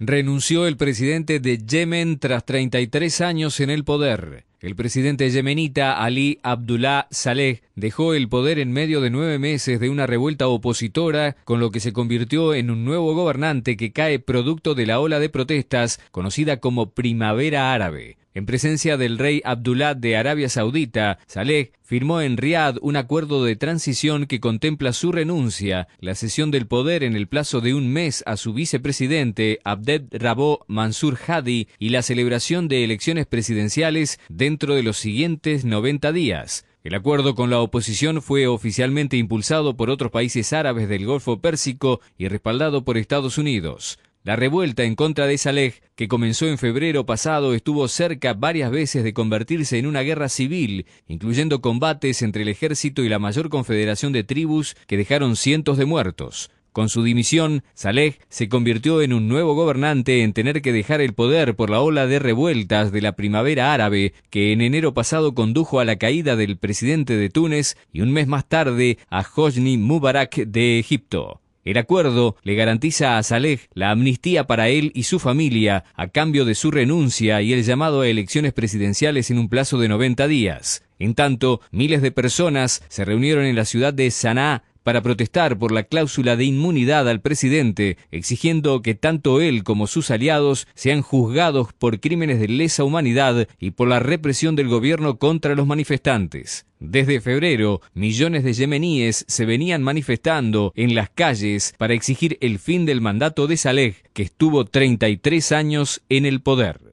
Renunció el presidente de Yemen tras 33 años en el poder. El presidente yemenita Ali Abdullah Saleh dejó el poder en medio de nueve meses de una revuelta opositora, con lo que se convirtió en un nuevo gobernante que cae producto de la ola de protestas conocida como Primavera Árabe. En presencia del rey Abdullah de Arabia Saudita, Saleh firmó en Riad un acuerdo de transición que contempla su renuncia, la cesión del poder en el plazo de un mes a su vicepresidente Abdel Rabo Mansur Hadi y la celebración de elecciones presidenciales de dentro de los siguientes 90 días. El acuerdo con la oposición fue oficialmente impulsado por otros países árabes del Golfo Pérsico y respaldado por Estados Unidos. La revuelta en contra de Saleh, que comenzó en febrero pasado, estuvo cerca varias veces de convertirse en una guerra civil, incluyendo combates entre el ejército y la mayor confederación de tribus que dejaron cientos de muertos. Con su dimisión, Saleh se convirtió en un nuevo gobernante en tener que dejar el poder por la ola de revueltas de la primavera árabe que en enero pasado condujo a la caída del presidente de Túnez y un mes más tarde a Hosni Mubarak de Egipto. El acuerdo le garantiza a Saleh la amnistía para él y su familia a cambio de su renuncia y el llamado a elecciones presidenciales en un plazo de 90 días. En tanto, miles de personas se reunieron en la ciudad de Sanaa para protestar por la cláusula de inmunidad al presidente, exigiendo que tanto él como sus aliados sean juzgados por crímenes de lesa humanidad y por la represión del gobierno contra los manifestantes. Desde febrero, millones de yemeníes se venían manifestando en las calles para exigir el fin del mandato de Saleh, que estuvo 33 años en el poder.